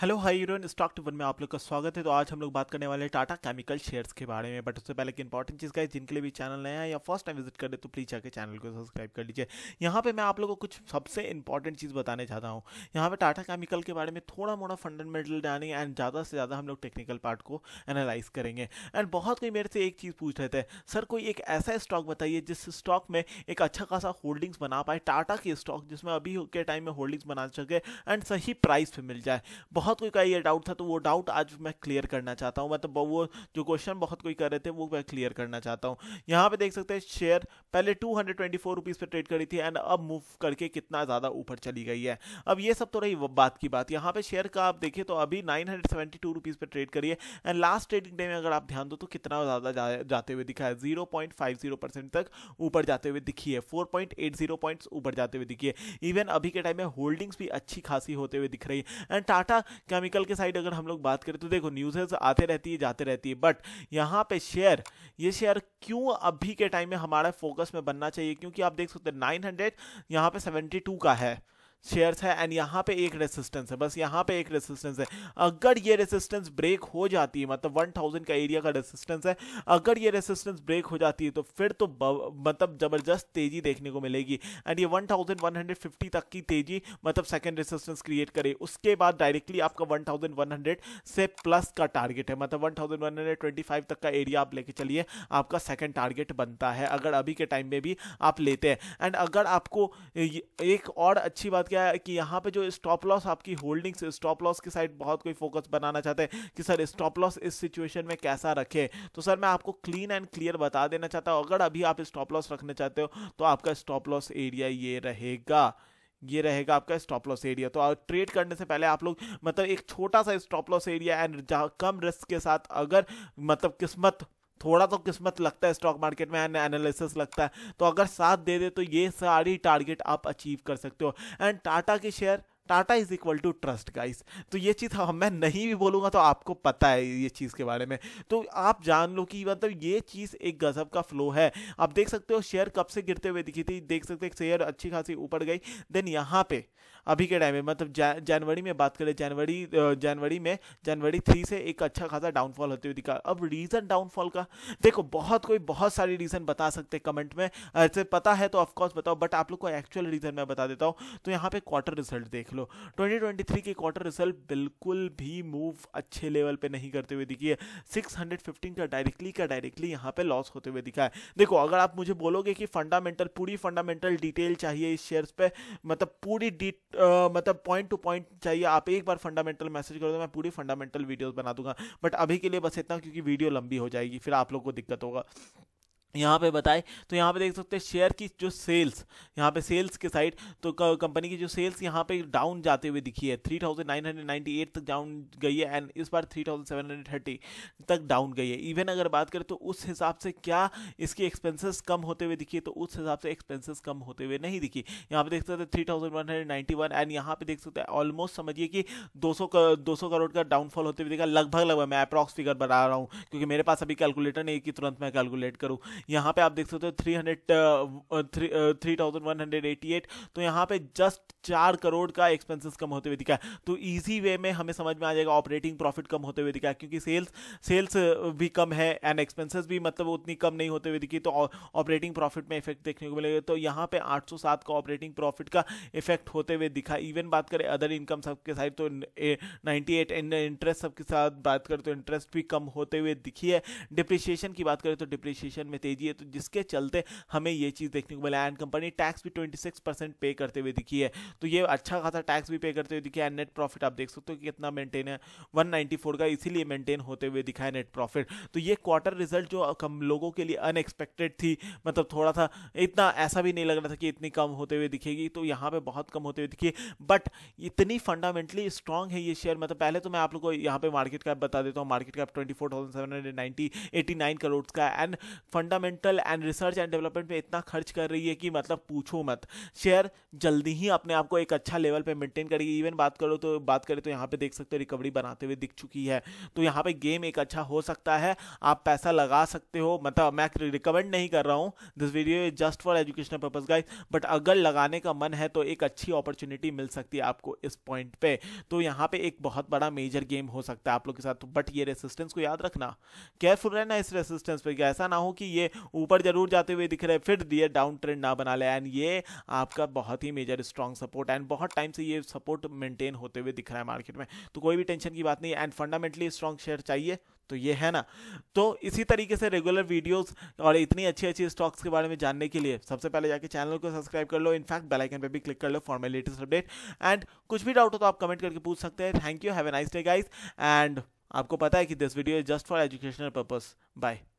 hello hi यूरोन stock टिपन में आप लोग का स्वागत है तो आज हम लोग बात करने वाले हैं टाटा केमिकल शेयर्स के बारे में बट उससे पहले एक इंपॉर्टेंट चीज़ का है जिनके लिए भी चैनल नया है या फर्स्ट टाइम विजिट दे तो प्लीज़ जाकर चैनल को सब्सक्राइब कर लीजिए यहाँ पे मैं आप लोगों को कुछ सबसे इंपॉर्टेंट चीज़ बताने चाहता हूँ यहाँ पे टाटा केमिकल के बारे में थोड़ा मोड़ा फंडामेंटल डालेंगे एंड ज़्यादा से ज़्यादा हम लोग टेक्निकल पार्ट को एनालाइज करेंगे एंड बहुत कोई मेरे से एक चीज़ पूछ रहे थे सर कोई एक ऐसा स्टॉक बताइए जिस स्टॉक में एक अच्छा खासा होल्डिंग्स बना पाए टाटा की स्टॉक जिसमें अभी के टाइम में होल्डिंग्स बना सके एंड सही प्राइस पर मिल जाए बहुत बहुत कोई का ये डाउट था तो वो डाउट आज मैं क्लियर करना चाहता हूँ मतलब वो जो क्वेश्चन बहुत कोई कर रहे थे वो मैं क्लियर करना चाहता हूँ यहाँ पे देख सकते हैं शेयर पहले two hundred twenty four rupees पर ट्रेड करी थी एंड अब मूव करके कितना ज़्यादा ऊपर चली गई है अब ये सब तो रही बात की बात यहाँ पे शेयर का आप देखिए तो अभी nine hundred seventy two rupees पर ट्रेड करिए एंड लास्ट ट्रेडिंग डे में अगर आप ध्यान दो तो कितना ज़्यादा जा, जाते हुए दिखा है zero point five zero percent तक ऊपर जाते हुए दिखी है four point eight zero points ऊपर जाते हुए दिखी है इवन अभी के टाइम में होल्डिंग्स भी अच्छी खासी होते हुए दिख रही है एंड टाटा केमिकल के साइड अगर हम लोग बात करें तो देखो न्यूज़ेस तो आते रहती है जाते रहती है बट यहाँ पे शेयर ये शेयर क्यों अभी के टाइम में हमारा फोकस में बनना चाहिए क्योंकि आप देख सकते हैं नाइन हंड्रेड यहाँ पे सेवेंटी टू का है शेयर्स है एंड यहाँ पे एक रेसिस्टेंस है बस यहाँ पे एक रेसिस्टेंस है अगर ये रेसिस्टेंस ब्रेक हो जाती है मतलब वन थाउजेंड का एरिया का रेसिस्टेंस है अगर ये रेसिस्टेंस ब्रेक हो जाती है तो फिर तो मतलब जबरदस्त तेजी देखने को मिलेगी एंड ये 1150 तक की तेजी मतलब सेकेंड रेसिस्टेंस क्रिएट करे उसके बाद डायरेक्टली आपका हंड्रेड से प्लस का टारगेट है मतलब फाइव तक का एरिया आप लेके चलिए आपका सेकेंड टारगेट बनता है अगर अभी के टाइम में भी आप लेते हैं एंड अगर आपको एक और अच्छी बात क्या है कि यहाँ पे जो स्टॉप लॉस आपकी होल्डिंग्स स्टॉप लॉस की साइड बहुत कोई फोकस बनाना चाहते हैं कि सर स्टॉप लॉस इस सिचुएशन में कैसा रखे तो सर मैं आपको क्लीन एंड क्लियर बता देना चाहता हूँ अगर अभी आप स्टॉप लॉस रखना चाहते हो तो आपका स्टॉप लॉस एरिया ये रहेगा ये रहेगा आपका स्टॉप लॉस एरिया तो ट्रेड करने से पहले आप लोग मतलब एक छोटा सा स्टॉप लॉस एरिया एंड कम रिस्क के साथ अगर मतलब किस्मत थोड़ा तो किस्मत लगता है स्टॉक मार्केट में एंड एनालिसिस लगता है तो अगर साथ दे दे तो ये सारी टारगेट आप अचीव कर सकते हो एंड टाटा के share Tata is equal to trust guys तो ये चीज़ हम मैं नहीं भी बोलूँगा तो आपको पता है ये चीज़ के बारे में तो आप जान लो कि मतलब ये चीज़ एक गजब का फ्लो है आप देख सकते हो शेयर कब से गिरते हुए दिखी थी देख सकते हो शेयर अच्छी खासी ऊपर गई देन यहाँ पे अभी के टाइम में मतलब जनवरी में बात करें जनवरी जनवरी में जनवरी थ्री से एक अच्छा खासा डाउनफॉल होते हुए दिखा अब रीज़न डाउनफॉल का देखो बहुत कोई बहुत सारी रीज़न बता सकते हैं कमेंट में ऐसे पता है तो ऑफकोर्स बताओ बट आप लोग को एक्चुअल रीज़न मैं बता देता हूँ तो यहाँ पे क्वार्टर रिजल्ट देख लो थ्री के क्वार्टर रिजल्ट बिल्कुल भी मूव अच्छे लेवल पर नहीं करते हुए दिखी है फिफ्टीन का डायरेक्टली का डायरेक्टली यहाँ पर लॉस होते हुए दिखा है देखो अगर आप मुझे बोलोगे कि फंडामेंटल पूरी फंडामेंटल डिटेल चाहिए इस शेयर्स पे मतलब पूरी मतलब पॉइंट टू पॉइंट चाहिए आप एक बार फंडामेंटल मैसेज करो दो मैं पूरी फंडामेंटल वीडियोस बना दूंगा बट अभी के लिए बस इतना क्योंकि वीडियो लंबी हो जाएगी फिर आप लोग को दिक्कत होगा यहाँ पे बताए तो यहाँ पे देख सकते हैं शेयर की जो सेल्स यहाँ पे सेल्स के साइड तो कंपनी की जो सेल्स यहाँ पे डाउन जाते हुए दिखी है 3998 तक डाउन गई है एंड इस बार 3730 तक डाउन गई है इवन अगर बात करें तो उस हिसाब से क्या इसकी एक्सपेंसेस कम होते हुए दिखी तो उस हिसाब से एक्सपेंसेस कम होते हुए नहीं दिखी यहाँ पे देख सकते हैं थ्री एंड यहाँ पे देख सकते हैं ऑलमोस्ट समझिए कि दो सौ करोड़ का डाउनफॉल होते हुए दिखा लगभग लगभग मैं अप्रॉक्स फिगर बना रहा हूँ क्योंकि मेरे पास अभी कैलकुलेटर नहीं कि तुरंत मैं कैलकुलेट करूँ यहाँ पे आप देख सकते हो three hundred three thousand one hundred eighty eight तो यहाँ पे जस्ट चार करोड़ का एक्सपेंसेस कम होते हुए दिखा तो ईजी वे में हमें समझ में आ जाएगा ऑपरेटिंग प्रॉफिट कम होते हुए दिखा क्योंकि सेल्स सेल्स uh, भी कम है एंड एक्सपेंसेस भी मतलब उतनी कम नहीं होते हुए दिखी तो ऑपरेटिंग प्रॉफिट में इफेक्ट देखने को मिलेगा तो यहाँ पे आठ का ऑपरेटिंग प्रॉफिट का इफेक्ट होते हुए दिखा इवन बात करें अदर इनकम सबके साइड तो 98 एंड इंटरेस्ट सबके साथ बात करें तो इंटरेस्ट भी कम होते हुए दिखी है डिप्रिशिएशन की बात करें तो डिप्रिशिएशन में तेजी भेजी है तो जिसके चलते हमें ये चीज़ देखने को मिला एंड कंपनी टैक्स भी ट्वेंटी सिक्स परसेंट पे करते हुए दिखी है तो ये अच्छा खासा टैक्स भी पे करते हुए दिखी है नेट प्रॉफिट आप देख सकते हो कि कितना मेंटेन है 194 का इसीलिए मेंटेन होते हुए दिखा नेट प्रॉफिट तो ये क्वार्टर रिजल्ट जो कम लोगों के लिए अनएक्सपेक्टेड थी मतलब थोड़ा सा इतना ऐसा भी नहीं लग रहा था कि इतनी कम होते हुए दिखेगी तो यहाँ पे बहुत कम होते हुए दिखी बट इतनी फंडामेंटली स्ट्रांग है ये शेयर मतलब पहले तो मैं आप लोग को यहाँ पे मार्केट कैप बता देता हूँ market cap twenty four thousand seven hundred ninety eighty nine crore का and funda fundamental and research and development में इतना खर्च कर रही है कि मतलब पूछो मत शेयर जल्दी ही अपने आप को एक अच्छा लेवल पे मेंटेन करेगी इवन बात करो तो बात करें तो यहाँ पे देख सकते हो रिकवरी बनाते हुए दिख चुकी है तो यहाँ पे गेम एक अच्छा हो सकता है आप पैसा लगा सकते हो मतलब मैं रिकमेंड नहीं कर रहा हूँ this video is just for educational purpose guys but अगर लगाने का मन है तो एक अच्छी अपॉर्चुनिटी मिल सकती है आपको इस पॉइंट पे तो यहाँ पे एक बहुत बड़ा मेजर गेम हो सकता है आप लोग के साथ बट ये रेसिस्टेंस को याद रखना केयरफुल रहना इस रेसिस्टेंस पे ऐसा ना हो कि ये ऊपर जरूर जाते हुए दिख रहे फिर दिए डाउन ट्रेंड ना बना लें एंड ये आपका बहुत ही मेजर स्ट्रॉन्ग सपोर्ट एंड बहुत टाइम से ये सपोर्ट मेंटेन होते हुए दिख रहा है मार्केट में तो कोई भी टेंशन की बात नहीं एंड फंडामेंटली स्ट्रॉन्ग शेयर चाहिए तो ये है ना तो इसी तरीके से रेगुलर वीडियोस और इतनी अच्छी अच्छी स्टॉक्स के बारे में जानने के लिए सबसे पहले जाके चैनल को सब्सक्राइब कर लो इनफैक्ट बेल आइकन पे भी क्लिक कर लो for my latest update and कुछ भी डाउट हो तो आप कमेंट करके पूछ सकते हैं thank you have a nice day guys and आपको पता है कि this video is just for educational purpose bye